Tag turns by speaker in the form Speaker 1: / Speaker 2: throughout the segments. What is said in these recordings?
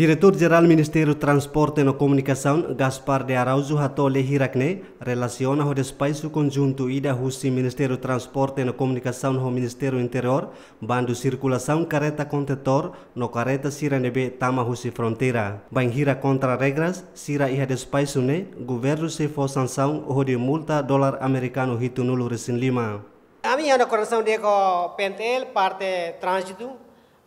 Speaker 1: Diretor-Geral do Ministério do Transporte e Comunicação, Gaspar de Araújo Hatole Hirakne, relaciona o despacho conjunto ida Russi Ministério do Transporte e Comunicação ao Ministério Interior, bando circulação careta contetor no careta Siranebe Tama Rússia Fronteira. hira contra regras, Sira iha despacho ne, governo se for sanção ou de multa dólar americano hito nulo recém Lima.
Speaker 2: A minha coração de pentel parte trânsito,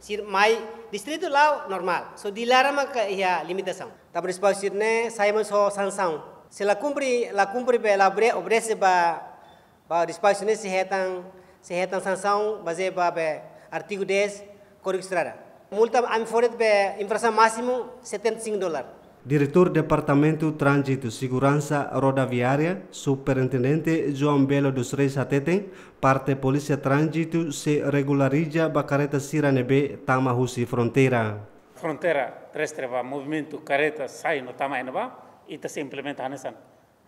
Speaker 2: sir mai distri tu lau normal so dilara mak ia limitasang tapi sebab sir ne saya mau so sansang sila kumpri la kumpri be la bre obre se ba ba response ne sehatang sehatang sansang baze ba be artigo des korik strada multa am foret be impresa maximum 75 dollar
Speaker 1: Diretor Departamento Trânsito Segurança Rodoviária, Superintendente João Belo dos Reis Ateten, parte Polícia Tránsito, se regulariza Bacareta Siranebe, Tama Husi Fronteira.
Speaker 3: Fronteira terrestre va, movimento careta sai no Tama e ta se implementa Hanesan.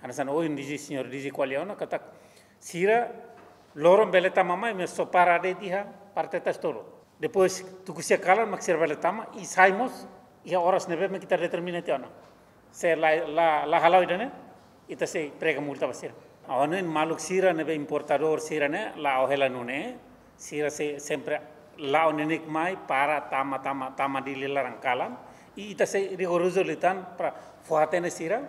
Speaker 3: Hanesan o indizi senhor dizi qualiona, katak Sira, loron bele tamama e me sopara de diha, parte testoro. Depois, tu kusia kalan, se bele tama, e saimos, ia ya, oras nebe me kita determine te ona se la la la halo idane ita se prega multa basira ona in maluk sira nebe importador sira ne la ohela nune sira se sempre la onenik mai para tama tama tama di lilaran kalam i ita se rigoroso litan pra fuatene sira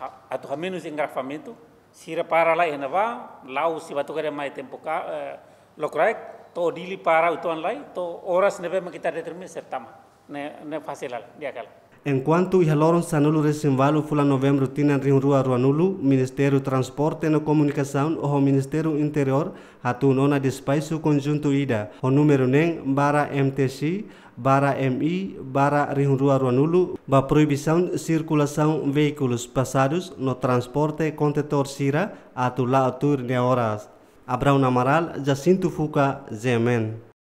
Speaker 3: ha, atu hamenu sing grafamento sira para la enava la usi batukare mai tempo ka eh, lokraik to dili para utuan lai to oras nebe me kita determine sertama tama ne ne fasilal diakal
Speaker 1: Enquanto os alunos Sanulo resinvalu fula novembro tina rin rua ruanulu, Ministério Transporte e Comunicação ou Ministério Interior de despaisu conjunto ida. O número nem bara MTC, bara MI, bara rin rua ruanulu, ba proibição circulação veículos passados no transporte contetor sira atula atur ne horas. Abraão Amaral, Jacinto Fuca, Zemen.